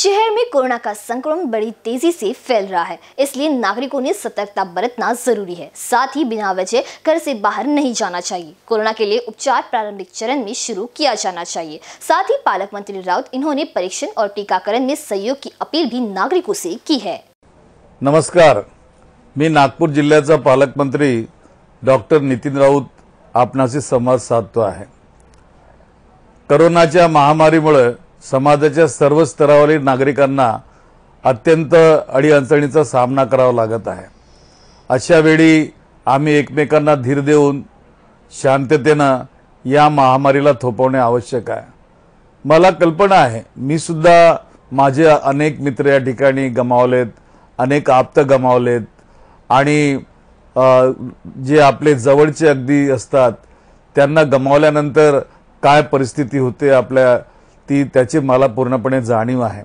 शहर में कोरोना का संक्रमण बड़ी तेजी से फैल रहा है इसलिए नागरिकों ने सतर्कता बरतना जरूरी है साथ ही बिना वजह घर से बाहर नहीं जाना चाहिए कोरोना के लिए उपचार प्रारंभिक चरण में शुरू किया जाना चाहिए साथ ही पालक मंत्री राउत इन्होंने परीक्षण और टीकाकरण में सहयोग की अपील भी नागरिकों से की है नमस्कार मैं नागपुर जिले का पालक मंत्री डॉक्टर नितिन राउत अपना से संवाद है कोरोना महामारी महामारीमुळे समाजाच्या सर्व स्तरावरील नागरिकांना अत्यंत अडीअडचणीचा सामना करावा लागत आहे अशा वेळी आम्ही एकमेकांना धीर देऊन शांततेनं या महामारीला थोपवणे आवश्यक आहे मला कल्पना आहे मी सुद्धा माझे अनेक मित्र या ठिकाणी गमावलेत अनेक आप्त गमावलेत आणि जे आपले जवळचे अगदी असतात त्यांना गमावल्यानंतर काय परिस्थिती होते आपल्या ती त्याची मला पूर्णपणे जाणीव आहे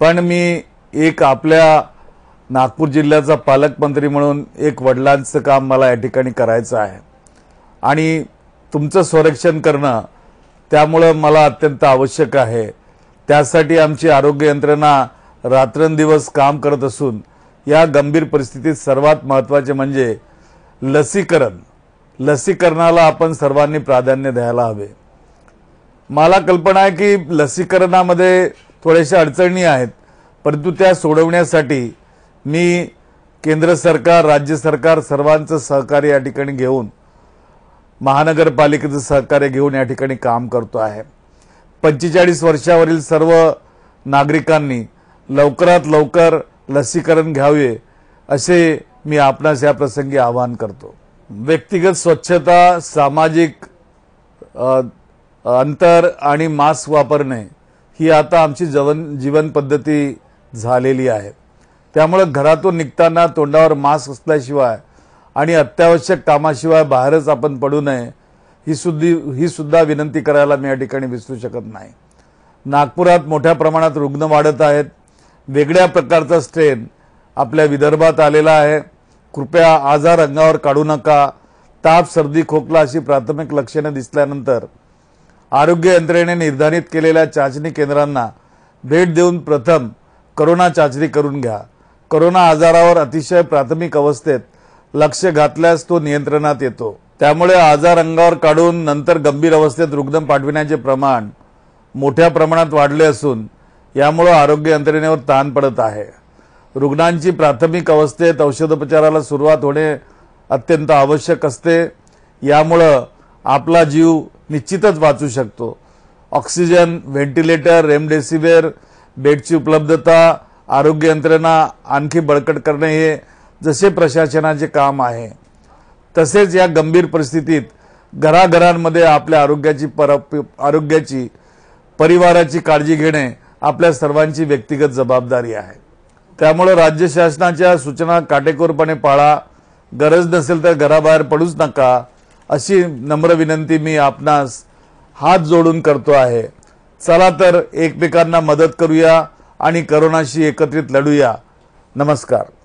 पण मी एक आपल्या नागपूर जिल्ह्याचा पालकमंत्री म्हणून एक वडिलांचं काम मला या ठिकाणी करायचं आहे आणि तुमचं संरक्षण करणं त्यामुळं मला अत्यंत आवश्यक आहे त्यासाठी आमची आरोग्य यंत्रणा रात्रंदिवस काम करत असून या गंभीर परिस्थितीत सर्वात महत्त्वाचे म्हणजे लसीकरण लसीकरणाला आपण सर्वांनी प्राधान्य द्यायला हवे मला कल्पना आहे की लसीकरणामध्ये थोड्याशा अडचणी आहेत परंतु त्या सोडवण्यासाठी मी केंद्र सरकार राज्य सरकार सर्वांचं सहकार्य या ठिकाणी घेऊन महानगरपालिकेचं सहकार्य घेऊन या ठिकाणी काम करतो आहे पंचेचाळीस वर्षावरील सर्व नागरिकांनी लवकरात लवकर लसीकरण घ्यावे असे मी आपणास या प्रसंगी आवाहन करतो व्यक्तिगत स्वच्छता सामाजिक अंतर आणि मास्क वापरणे ही आता आमची जवन पद्धती झालेली आहे त्यामुळं घरातून निघताना तोंडावर मास्क असल्याशिवाय आणि अत्यावश्यक कामाशिवाय बाहेरच आपण पडू नये ही सुद्धी ही सुद्धा विनंती करायला मी या ठिकाणी विसरू शकत नाही नागपुरात मोठ्या प्रमाणात रुग्ण वाढत आहेत वेगळ्या प्रकारचा स्ट्रेन आपल्या विदर्भात आलेला आहे कृपया आजार अंगावर काढू नका ताप सर्दी खोकला अशी प्राथमिक लक्षणे दिसल्यानंतर आरोग्य यंत्रणेने निर्धारित केलेल्या चाचणी केंद्रांना भेट देऊन प्रथम करोना चाचणी करून घ्या करोना आजारावर अतिशय प्राथमिक अवस्थेत लक्ष घातल्यास तो नियंत्रणात येतो त्यामुळे आजार अंगावर काढून नंतर गंभीर अवस्थेत रुग्ण पाठविण्याचे प्रमाण मोठ्या प्रमाणात वाढले असून यामुळं आरोग्य यंत्रणेवर ताण पडत आहे रुग्णांची प्राथमिक अवस्थेत औषधोपचाराला सुरुवात होणे अत्यंत आवश्यक असते यामुळं आपला जीव निश्चितच वाचू शकतो ऑक्सिजन व्हेंटिलेटर रेमडेसिवीर बेडची उपलब्धता आरोग्य यंत्रणा आणखी बळकट करणे हे जसे प्रशासनाचे काम आहे तसेच या गंभीर परिस्थितीत घराघरांमध्ये आपल्या आरोग्याची पर आरोग्याची परिवाराची काळजी घेणे आपल्या सर्वांची व्यक्तिगत जबाबदारी आहे त्यामुळं राज्य शासनाच्या सूचना काटेकोरपणे पाळा गरज नसेल तर घराबाहेर पडूच नका अशी नम्र विनंती मी आपणास हात जोडून करतो आहे चला तर एकमेकांना मदत करूया आणि करोनाशी एकत्रित लढूया नमस्कार